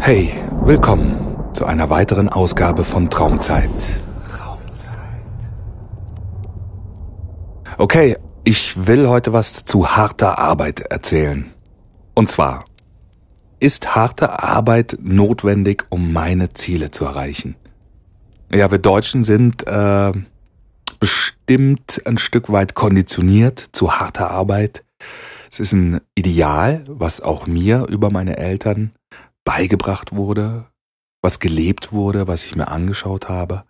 Hey, willkommen zu einer weiteren Ausgabe von Traumzeit. Traumzeit. Okay, ich will heute was zu harter Arbeit erzählen. Und zwar, ist harte Arbeit notwendig, um meine Ziele zu erreichen? Ja, wir Deutschen sind äh, bestimmt ein Stück weit konditioniert zu harter Arbeit. Es ist ein Ideal, was auch mir über meine Eltern beigebracht wurde, was gelebt wurde, was ich mir angeschaut habe.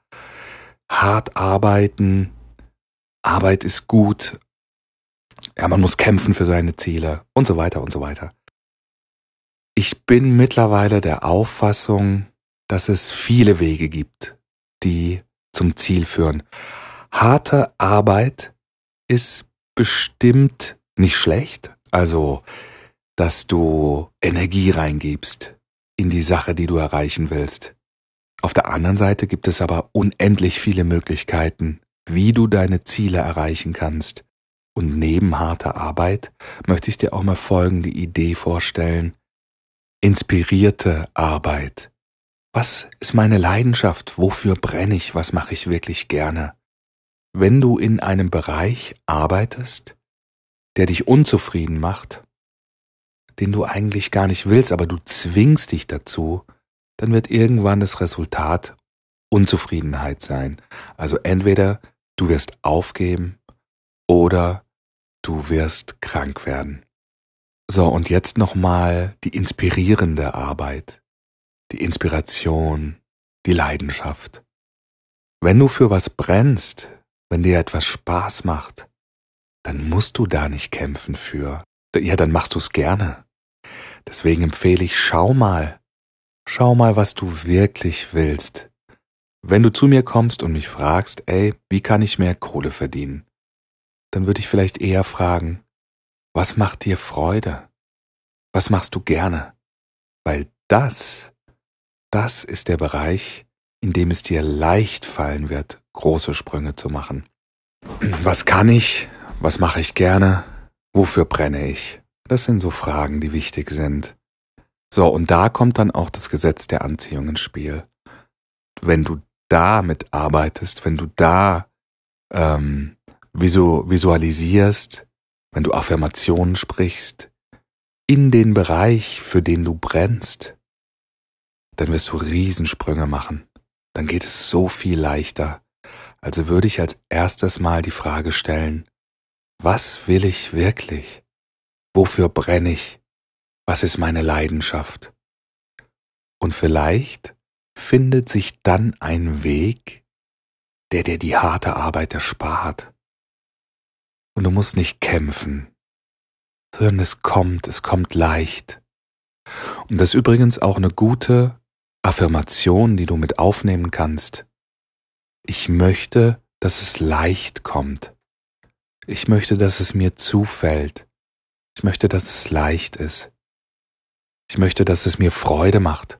Hart arbeiten, Arbeit ist gut, ja, man muss kämpfen für seine Ziele und so weiter und so weiter. Ich bin mittlerweile der Auffassung, dass es viele Wege gibt, die zum Ziel führen. Harte Arbeit ist bestimmt nicht schlecht, also dass du Energie reingibst, in die Sache, die du erreichen willst. Auf der anderen Seite gibt es aber unendlich viele Möglichkeiten, wie du deine Ziele erreichen kannst. Und neben harter Arbeit möchte ich dir auch mal folgende Idee vorstellen. Inspirierte Arbeit. Was ist meine Leidenschaft? Wofür brenne ich? Was mache ich wirklich gerne? Wenn du in einem Bereich arbeitest, der dich unzufrieden macht, den du eigentlich gar nicht willst, aber du zwingst dich dazu, dann wird irgendwann das Resultat Unzufriedenheit sein. Also entweder du wirst aufgeben oder du wirst krank werden. So, und jetzt nochmal die inspirierende Arbeit, die Inspiration, die Leidenschaft. Wenn du für was brennst, wenn dir etwas Spaß macht, dann musst du da nicht kämpfen für. Ja, dann machst du es gerne. Deswegen empfehle ich, schau mal. Schau mal, was du wirklich willst. Wenn du zu mir kommst und mich fragst, ey, wie kann ich mehr Kohle verdienen? Dann würde ich vielleicht eher fragen, was macht dir Freude? Was machst du gerne? Weil das, das ist der Bereich, in dem es dir leicht fallen wird, große Sprünge zu machen. Was kann ich? Was mache ich gerne? Wofür brenne ich? Das sind so Fragen, die wichtig sind. So, und da kommt dann auch das Gesetz der Anziehung ins Spiel. Wenn du damit arbeitest, wenn du da ähm, visualisierst, wenn du Affirmationen sprichst, in den Bereich, für den du brennst, dann wirst du Riesensprünge machen. Dann geht es so viel leichter. Also würde ich als erstes mal die Frage stellen, was will ich wirklich? Wofür brenne ich? Was ist meine Leidenschaft? Und vielleicht findet sich dann ein Weg, der dir die harte Arbeit erspart. Und du musst nicht kämpfen, sondern es kommt, es kommt leicht. Und das ist übrigens auch eine gute Affirmation, die du mit aufnehmen kannst. Ich möchte, dass es leicht kommt. Ich möchte, dass es mir zufällt. Ich möchte, dass es leicht ist. Ich möchte, dass es mir Freude macht.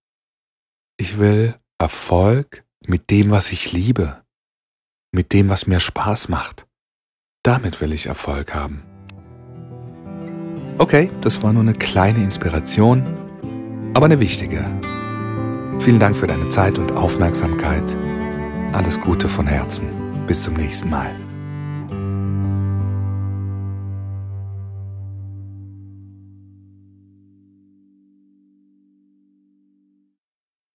Ich will Erfolg mit dem, was ich liebe, mit dem, was mir Spaß macht. Damit will ich Erfolg haben. Okay, das war nur eine kleine Inspiration, aber eine wichtige. Vielen Dank für deine Zeit und Aufmerksamkeit. Alles Gute von Herzen. Bis zum nächsten Mal.